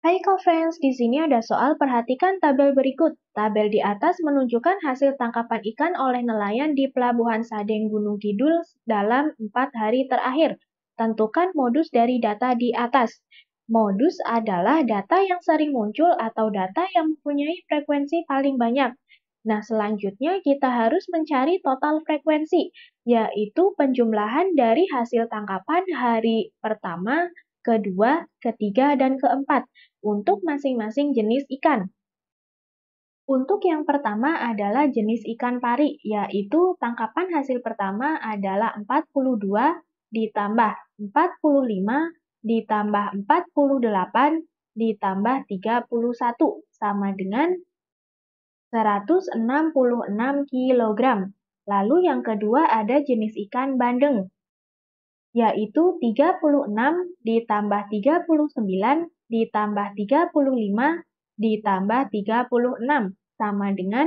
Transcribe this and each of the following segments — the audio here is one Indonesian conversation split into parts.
Hai friends, di sini ada soal perhatikan tabel berikut. Tabel di atas menunjukkan hasil tangkapan ikan oleh nelayan di Pelabuhan Sadeng Gunung Kidul dalam 4 hari terakhir. Tentukan modus dari data di atas. Modus adalah data yang sering muncul atau data yang mempunyai frekuensi paling banyak. Nah, selanjutnya kita harus mencari total frekuensi, yaitu penjumlahan dari hasil tangkapan hari pertama, kedua, ketiga, dan keempat untuk masing-masing jenis ikan. Untuk yang pertama adalah jenis ikan pari, yaitu tangkapan hasil pertama adalah 42 ditambah 45 ditambah 48 ditambah 31 sama dengan 166 kg. Lalu yang kedua ada jenis ikan bandeng, yaitu 36 ditambah 39 ditambah 35 ditambah 36 sama dengan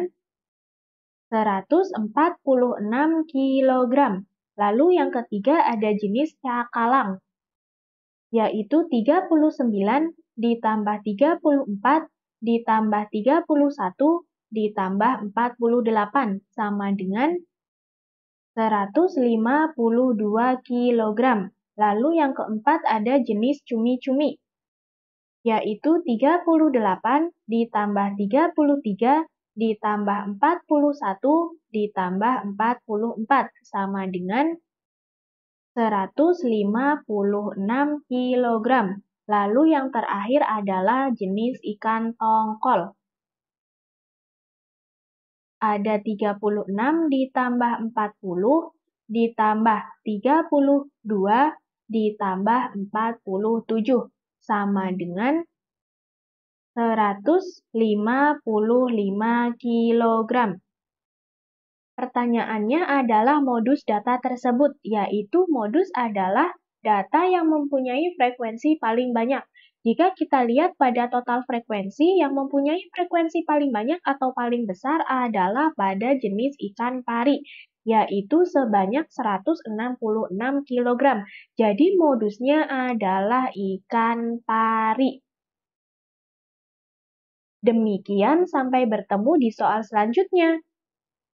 146 kg. Lalu yang ketiga ada jenis cakalang, yaitu 39 ditambah 34 ditambah 31 ditambah 48 sama dengan 152 kg. Lalu yang keempat ada jenis cumi-cumi, yaitu 38 ditambah 33 ditambah 41 ditambah 44 sama dengan 156 kg. Lalu yang terakhir adalah jenis ikan tongkol, ada 36 ditambah 40 ditambah 32 ditambah 47 sama dengan 155 kg. Pertanyaannya adalah modus data tersebut, yaitu modus adalah data yang mempunyai frekuensi paling banyak. Jika kita lihat pada total frekuensi, yang mempunyai frekuensi paling banyak atau paling besar adalah pada jenis ikan pari, yaitu sebanyak 166 kg. Jadi modusnya adalah ikan pari. Demikian sampai bertemu di soal selanjutnya.